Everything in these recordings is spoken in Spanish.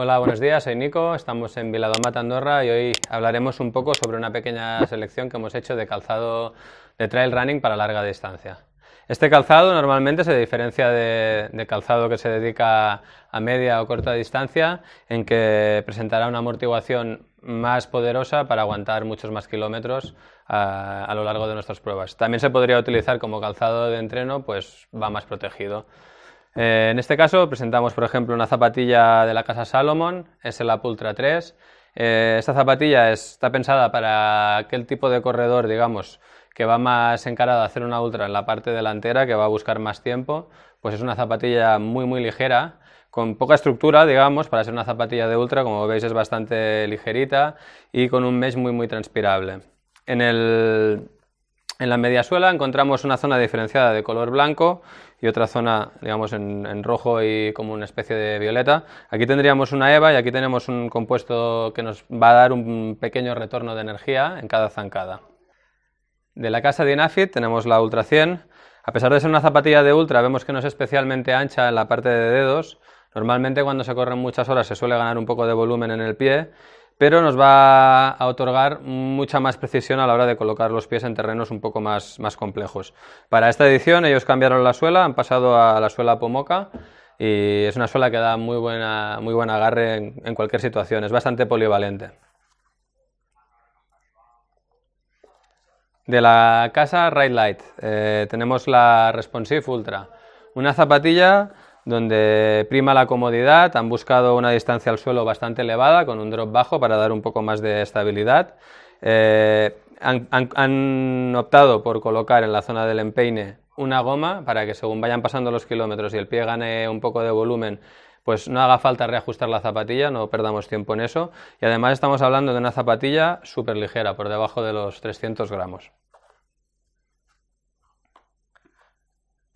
Hola, buenos días, soy Nico, estamos en Viladomata, Andorra y hoy hablaremos un poco sobre una pequeña selección que hemos hecho de calzado de trail running para larga distancia. Este calzado normalmente se diferencia de, calzado que se dedica a media o corta distancia, en que presentará una amortiguación más poderosa para aguantar muchos más kilómetros ah, a lo largo de nuestras pruebas. También se podría utilizar como calzado de entreno, pues va más protegido. Eh, en este caso presentamos, por ejemplo, una zapatilla de la casa Salomon, es el Ultra 3. Eh, esta zapatilla está pensada para aquel tipo de corredor, digamos, que va más encarado a hacer una ultra en la parte delantera, que va a buscar más tiempo, pues es una zapatilla muy muy ligera, con poca estructura, digamos, para ser una zapatilla de ultra, como veis es bastante ligerita y con un mesh muy muy transpirable. En el en la mediasuela encontramos una zona diferenciada de color blanco y otra zona, digamos, en, en, rojo y como una especie de violeta. Aquí tendríamos una EVA y aquí tenemos un compuesto que nos va a dar un pequeño retorno de energía en cada zancada. De la casa de tenemos la Ultra 100. A pesar de ser una zapatilla de Ultra, vemos que no es especialmente ancha en la parte de dedos. Normalmente cuando se corren muchas horas se suele ganar un poco de volumen en el pie pero nos va a otorgar mucha más precisión a la hora de colocar los pies en terrenos un poco más, más complejos. Para esta edición ellos cambiaron la suela, han pasado a la suela Pomoca y es una suela que da muy, buena, muy buen agarre en, cualquier situación, es bastante polivalente. De la casa Ride Light eh, tenemos la Responsive Ultra, una zapatilla donde prima la comodidad, han buscado una distancia al suelo bastante elevada con un drop bajo para dar un poco más de estabilidad. Eh, han, han optado por colocar en la zona del empeine una goma para que según vayan pasando los kilómetros y el pie gane un poco de volumen, pues no haga falta reajustar la zapatilla, no perdamos tiempo en eso. Y además estamos hablando de una zapatilla súper ligera, por debajo de los 300 gramos.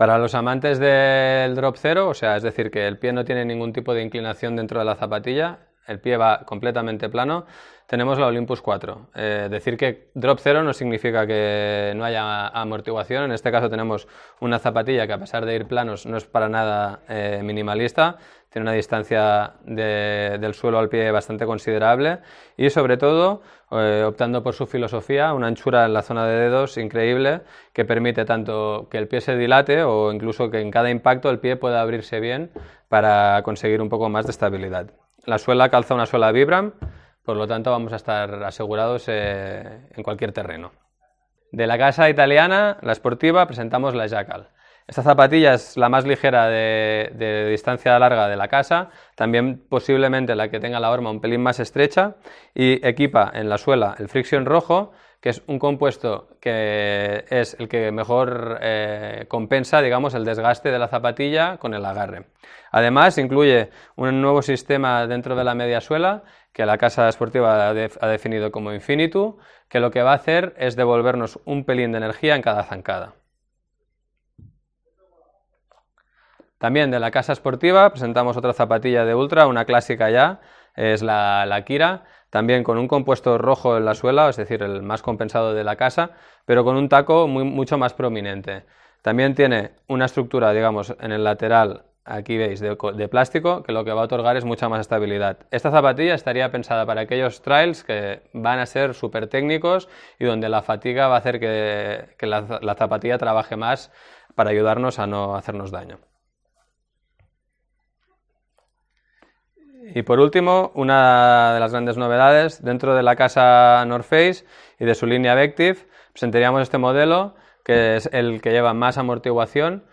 Para los amantes del drop cero, o sea, es decir, que el pie no tiene ningún tipo de inclinación dentro de la zapatilla, el pie va completamente plano, tenemos la Olympus 4. Eh, decir que drop 0 no significa que no haya amortiguación, en este caso tenemos una zapatilla que a pesar de ir planos no es para nada eh, minimalista, tiene una distancia del suelo al pie bastante considerable y sobre todo eh, optando por su filosofía, una anchura en la zona de dedos increíble que permite tanto que el pie se dilate o incluso que en cada impacto el pie pueda abrirse bien para conseguir un poco más de estabilidad. La suela calza una suela Vibram, por lo tanto vamos a estar asegurados eh, en cualquier terreno. De la casa italiana, la esportiva, presentamos la Jackal. Esta zapatilla es la más ligera de, distancia larga de la casa, también posiblemente la que tenga la horma un pelín más estrecha y equipa en la suela el fricción rojo que es un compuesto que es el que mejor eh, compensa, digamos, el desgaste de la zapatilla con el agarre. Además, incluye un nuevo sistema dentro de la media suela que la Casa Deportiva ha, definido como Infinitu, que lo que va a hacer es devolvernos un pelín de energía en cada zancada. También de la Casa Esportiva presentamos otra zapatilla de Ultra, una clásica ya, es la, la Kira, también con un compuesto rojo en la suela, es decir, el más compensado de la casa, pero con un taco mucho más prominente. También tiene una estructura, digamos, en el lateral, aquí veis, de, plástico, que lo que va a otorgar es mucha más estabilidad. Esta zapatilla estaría pensada para aquellos trails que van a ser súper técnicos y donde la fatiga va a hacer que, la zapatilla trabaje más para ayudarnos a no hacernos daño. Y por último, una de las grandes novedades dentro de la casa North Face y de su línea Vective, presentaríamos este modelo que es el que lleva más amortiguación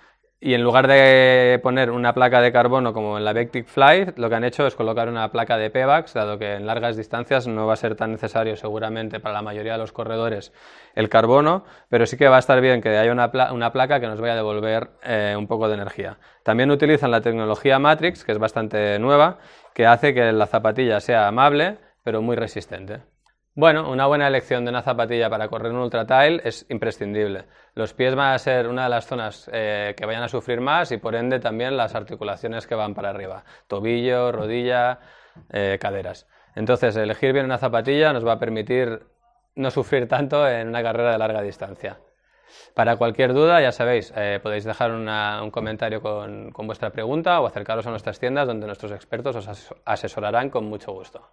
y en lugar de poner una placa de carbono como en la Vectic Fly, lo que han hecho es colocar una placa de Pebax, dado que en largas distancias no va a ser tan necesario seguramente para la mayoría de los corredores el carbono, pero sí que va a estar bien que haya una, placa que nos vaya a devolver eh, un poco de energía. También utilizan la tecnología Matrix, que es bastante nueva, que hace que la zapatilla sea amable, pero muy resistente. Bueno, una buena elección de una zapatilla para correr un ultra es imprescindible. Los pies van a ser una de las zonas eh, que vayan a sufrir más y por ende también las articulaciones que van para arriba, tobillo, rodilla, eh, caderas. Entonces, elegir bien una zapatilla nos va a permitir no sufrir tanto en una carrera de larga distancia. Para cualquier duda, ya sabéis, eh, podéis dejar un comentario con vuestra pregunta o acercaros a nuestras tiendas donde nuestros expertos os asesorarán con mucho gusto.